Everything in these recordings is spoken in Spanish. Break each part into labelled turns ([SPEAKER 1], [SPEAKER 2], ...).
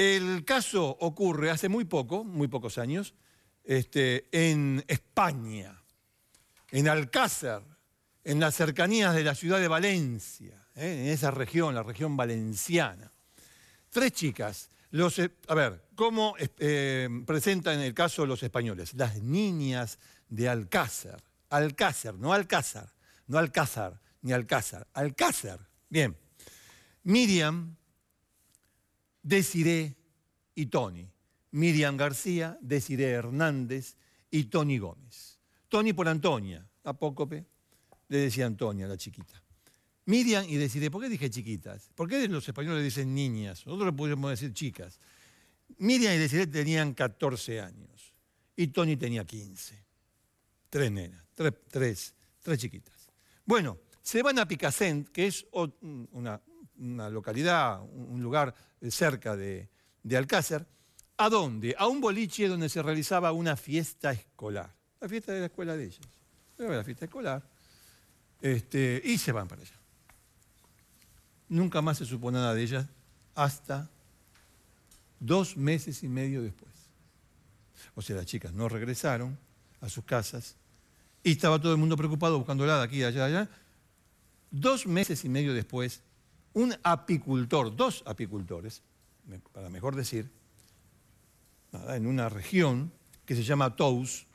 [SPEAKER 1] El caso ocurre hace muy poco, muy pocos años, este, en España, en Alcázar, en las cercanías de la ciudad de Valencia, ¿eh? en esa región, la región valenciana. Tres chicas, eh, a ver, ¿cómo eh, presentan el caso los españoles? Las niñas de Alcázar, Alcázar, no Alcázar, no Alcázar, ni Alcázar, Alcázar, bien. Miriam, Desiré y Tony. Miriam García, Desiré Hernández y Tony Gómez. Tony por Antonia, apócope, le decía Antonia, la chiquita. Miriam y Desiré, ¿por qué dije chiquitas? ¿Por qué los españoles dicen niñas? Nosotros le podemos decir chicas. Miriam y Desiré tenían 14 años y Tony tenía 15. Tres nenas, tres, tres, tres chiquitas. Bueno, se van a Picassent, que es una, una localidad, un lugar eh, cerca de, Alcácer. ¿A dónde? A un boliche donde se realizaba una fiesta escolar. La fiesta de la escuela de ellas. la fiesta escolar. Este, y se van para allá. Nunca más se supo nada de ellas hasta dos meses y medio después. O sea, las chicas no regresaron a sus casas y estaba todo el mundo preocupado buscándola de aquí, allá, allá. Dos meses y medio después un apicultor, dos apicultores, para mejor decir, en una región que se llama Tous.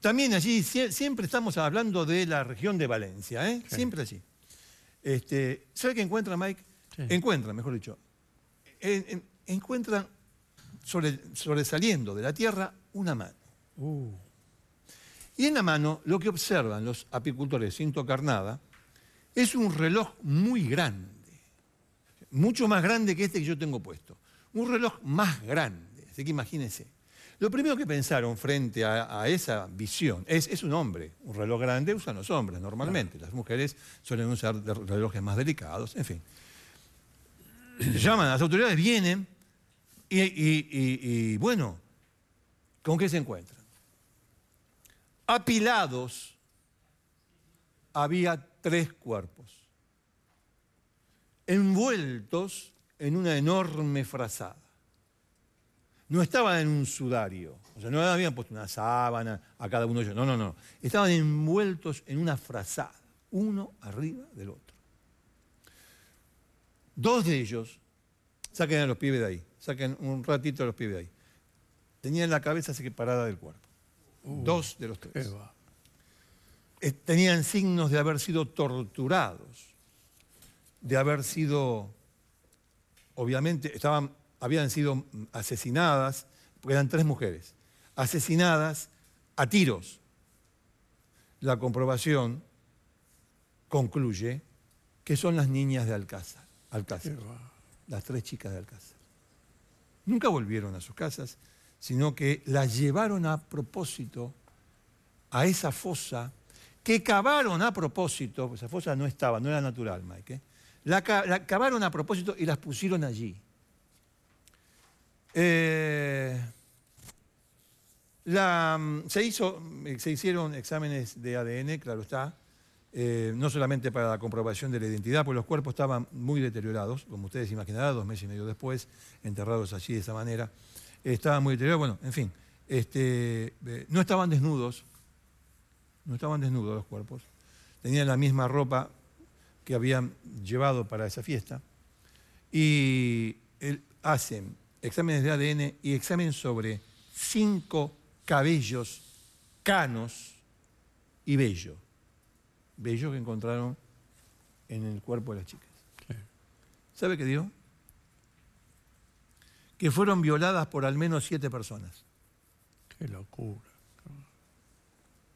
[SPEAKER 1] También allí, siempre estamos hablando de la región de Valencia, ¿eh? siempre así. Este, ¿Sabe qué encuentra Mike? Encuentran, Encuentra, mejor dicho. encuentran sobresaliendo de la tierra una mano. Uh. Y en la mano lo que observan los apicultores sin tocar nada es un reloj muy grande, mucho más grande que este que yo tengo puesto. Un reloj más grande, así que imagínense. Lo primero que pensaron frente a, esa visión es, es un hombre. Un reloj grande usan los hombres normalmente. Las mujeres suelen usar relojes más delicados, en fin. Llaman las autoridades, vienen y, y bueno, ¿con qué se encuentran? Apilados había tres cuerpos, envueltos en una enorme frazada. No estaban en un sudario, o sea, no habían puesto una sábana a cada uno de ellos, no, no, no. Estaban envueltos en una frazada, uno arriba del otro. Dos de ellos, saquen a los pibes de ahí, saquen un ratito a los pibes de ahí, tenían la cabeza separada del cuerpo. Uh, Dos de los tres. Eh, tenían signos de haber sido torturados, de haber sido, obviamente, estaban, habían sido asesinadas, porque eran tres mujeres, asesinadas a tiros. La comprobación concluye que son las niñas de Alcázar las tres chicas de Alcázar. Nunca volvieron a sus casas, sino que las llevaron a propósito a esa fosa que cavaron a propósito, pues esa fosa no estaba, no era natural, Mike, ¿eh? la, cavaron a propósito y las pusieron allí. Eh, mm, se, hizo, eh, se hicieron exámenes de ADN, claro está, no solamente para la comprobación de la identidad, porque los cuerpos estaban muy deteriorados, como ustedes imaginarán, dos meses y medio después, enterrados allí de esa manera, estaban muy deteriorados, bueno, en fin, este, no estaban desnudos, no estaban desnudos los cuerpos. Tenían la misma ropa que habían llevado para esa fiesta. Y él, hacen exámenes de ADN y examen sobre cinco cabellos, canos y vello. Bello que encontraron en el cuerpo de las chicas. ¿Sabe qué dio? Que fueron violadas por al menos siete personas. Qué locura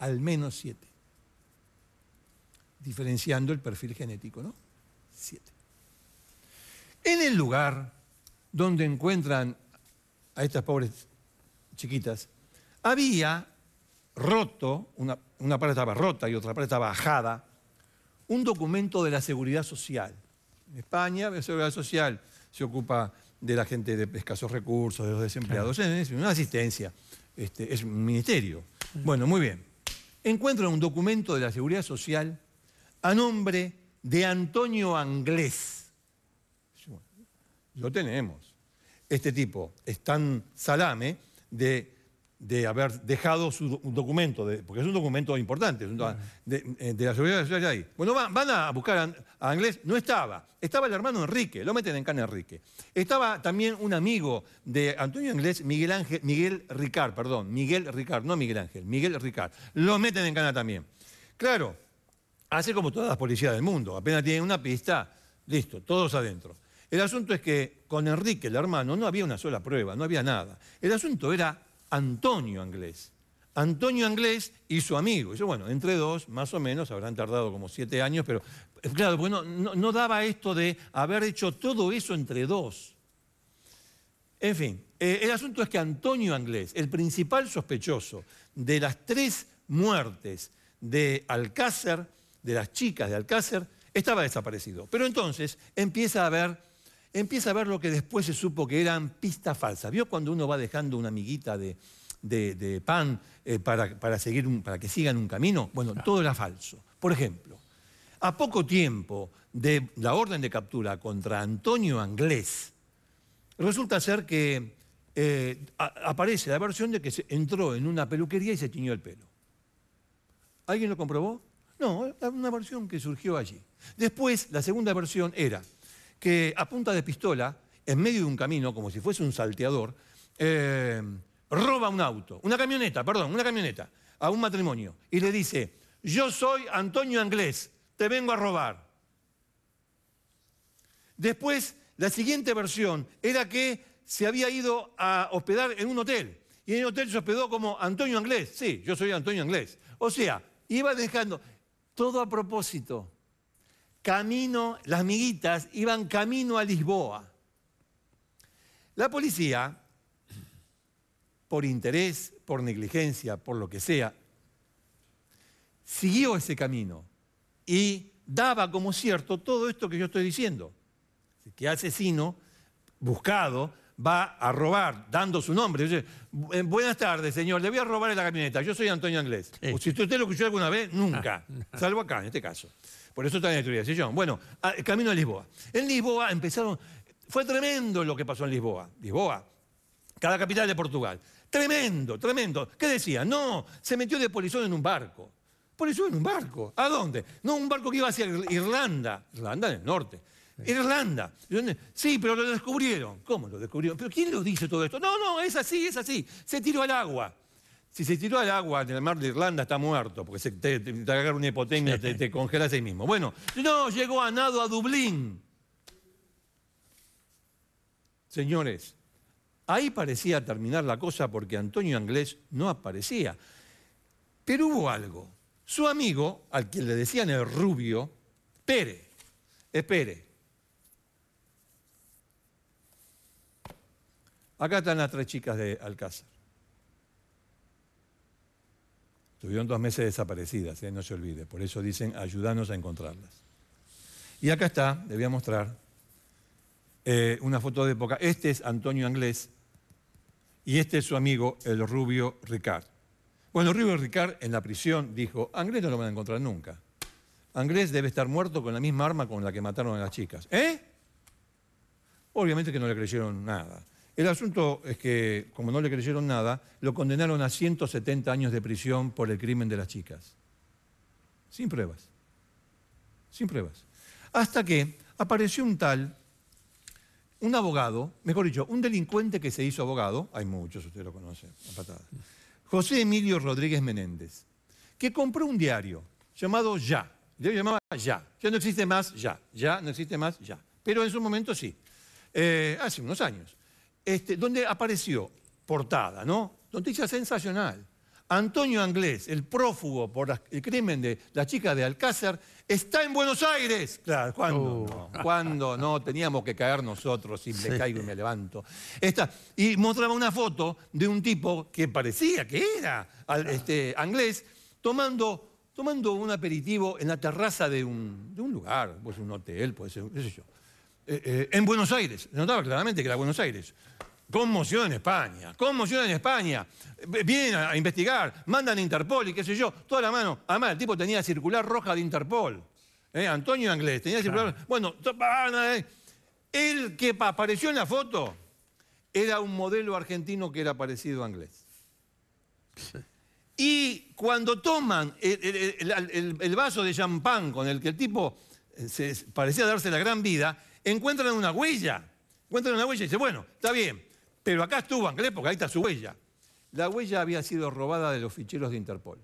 [SPEAKER 1] al menos siete, Diferenciando el perfil genético, ¿no? Siete. En el lugar donde encuentran a estas pobres chiquitas, había roto, una, una parte estaba rota y otra parte estaba bajada, un documento de la seguridad social. En España, la seguridad social se ocupa de la gente de escasos recursos, de los desempleados, es una asistencia, este, es un ministerio. Mm. Bueno, muy bien encuentran un documento de la Seguridad Social a nombre de Antonio Anglés. Lo tenemos. Este tipo es tan salame de de haber dejado su documento, porque es un documento importante, es de, eh, de, la seguridad social ahí. Bueno, van, a buscar a, a, Anglés, no estaba, estaba el hermano Enrique, lo meten en cana Enrique. Estaba también un amigo de Antonio inglés, Miguel Ángel, Miguel Ricard, perdón, Miguel Ricard, no Miguel Ángel, Miguel Ricard, lo meten en cana también. Claro, hace como todas las policías del mundo, apenas tienen una pista, listo, todos adentro. El asunto es que con Enrique, el hermano, no había una sola prueba, no había nada. El asunto era Antonio Anglés. Antonio Anglés y su amigo. bueno, entre dos, más o menos, habrán tardado como siete años, pero eh, claro, bueno, no, daba esto de haber hecho todo eso entre dos. En fin, eh, el asunto es que Antonio Anglés, el principal sospechoso de las tres muertes de Alcácer, de las chicas de Alcácer, estaba desaparecido. Pero entonces empieza a haber empieza a ver lo que después se supo que eran pistas falsas. ¿Vio cuando uno va dejando una amiguita de, pan eh, para, para, seguir para que sigan un camino? Bueno, todo era falso. Por ejemplo, a poco tiempo de la orden de captura contra Antonio Anglés, resulta ser que eh, aparece la versión de que entró en una peluquería y se tiñó el pelo. ¿Alguien lo comprobó? No, una versión que surgió allí. Después, la segunda versión era que a punta de pistola, en medio de un camino, como si fuese un salteador, eh, roba un auto, una camioneta, perdón, una camioneta, a un matrimonio y le dice, yo soy Antonio Anglés, te vengo a robar. Después, la siguiente versión era que se había ido a hospedar en un hotel y en el hotel se hospedó como Antonio Anglés, sí, yo soy Antonio Anglés. O sea, iba dejando todo a propósito camino, las amiguitas iban camino a Lisboa. La policía, por interés, por negligencia, por lo que sea, siguió ese camino y daba como cierto todo esto que yo estoy diciendo. Que este asesino, buscado, va a robar, dando su nombre. buenas tardes, señor, le voy a robar en la camioneta. Yo soy Antonio Anglés. si usted lo escuchó alguna vez, nunca. Ah, Salvo acá, en este caso. Por eso está en la de sillón. Bueno, ah, camino a Lisboa. En Lisboa empezaron... Fue tremendo lo que pasó en Lisboa. Lisboa, cada capital de Portugal. Tremendo, tremendo. ¿Qué decía? No, se metió de polizón en un barco. Polizón en un barco. ¿A dónde? No, un barco que iba hacia Irlanda. Irlanda en el norte. Irlanda. Sí, pero lo descubrieron. ¿Cómo lo descubrieron? ¿Pero quién lo dice todo esto? No, no, es así, es así. Se tiró al agua. Si se tiró al agua en el mar de Irlanda está muerto, porque te, te, una hipotemia te, te congelas ahí mismo. Bueno, no, llegó a nado a Dublín. Señores, ahí parecía terminar la cosa porque Antonio Anglés no aparecía. Pero hubo algo. Su amigo, al que le decían el rubio, pere, espere, Acá están las tres chicas de Alcázar. Estuvieron dos meses desaparecidas, ¿eh? no se olvide. Por eso dicen, ayúdanos a encontrarlas. Y acá está, le voy a mostrar eh, una foto de época. Este es Antonio Anglés y este es su amigo, el rubio Ricard. Bueno, Rubio Ricard en la prisión dijo, Anglés no lo van a encontrar nunca. Anglés debe estar muerto con la misma arma con la que mataron a las chicas. ¿Eh? Obviamente que no le creyeron nada. El asunto es que, como no le creyeron nada, lo condenaron a 170 años de prisión por el crimen de las chicas. Sin pruebas. Sin pruebas. Hasta que apareció un tal, un abogado, mejor dicho, un delincuente que se hizo abogado, hay muchos, usted lo conoce, a patada, José Emilio Rodríguez Menéndez, que compró un diario llamado Ya. El diario llamaba Ya. Ya no existe más Ya. Ya no existe más Ya. Pero en su momento sí. Eh, hace unos años. Este, donde apareció portada, ¿no? Noticia sensacional. Antonio Anglés, el prófugo por el crimen de la chica de Alcázar, está en Buenos Aires. Claro, ¿cuándo? Uh. No, ¿cuándo? no teníamos que caer nosotros si me caigo y me levanto. y mostraba una foto de un tipo que parecía que era este, Anglés, tomando tomando un aperitivo en la terraza de un, lugar, pues un hotel, puede ser, sé yo. Eh, eh, en Buenos Aires. Notaba claramente que era Buenos Aires. Conmoción en España, conmoción en España. Vienen a, investigar, mandan a Interpol y qué sé yo, toda la mano. Además, el tipo tenía circular roja de Interpol. Eh, Antonio Anglés, tenía circular circular. Bueno, el que apareció en la foto era un modelo argentino que era parecido a Anglés. Y cuando toman el, vaso de champán con el que el tipo parecía darse la gran vida, encuentran una huella. Encuentran una huella y dicen, bueno, está bien, pero acá estuvo Anglés porque ahí está su huella. La huella había sido robada de los ficheros de Interpol.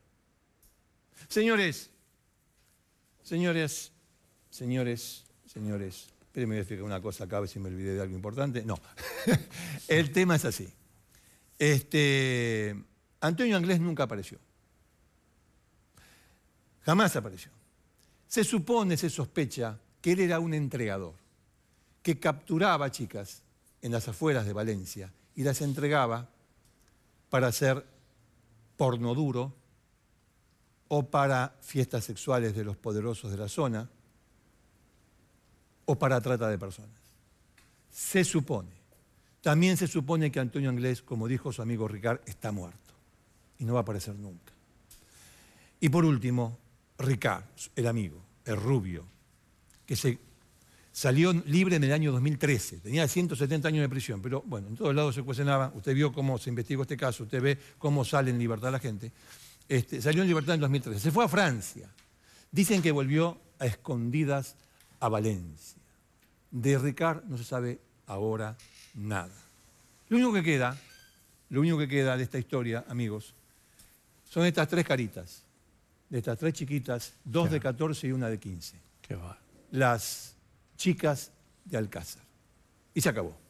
[SPEAKER 1] Señores, señores, señores, señores, primero voy a explicar una cosa acá, a ver si me olvidé de algo importante. No, el tema es así. Este, Antonio Anglés nunca apareció. Jamás apareció. Se supone, se sospecha que él era un entregador que capturaba chicas en las afueras de Valencia y las entregaba para hacer porno duro o para fiestas sexuales de los poderosos de la zona o para trata de personas. Se supone. También se supone que Antonio Anglés, como dijo su amigo Ricard, está muerto y no va a aparecer nunca. Y por último, Ricard, el amigo, el rubio, que se Salió libre en el año 2013, tenía 170 años de prisión, pero bueno, en todos lados se cuestionaba, usted vio cómo se investigó este caso, usted ve cómo sale en libertad la gente. Este, salió en libertad en 2013, se fue a Francia. Dicen que volvió a escondidas a Valencia. De Ricard no se sabe ahora nada. Lo único que queda, lo único que queda de esta historia, amigos, son estas tres caritas, de estas tres chiquitas, dos de 14 y una de 15. Qué va. Las chicas de Alcázar. Y se acabó.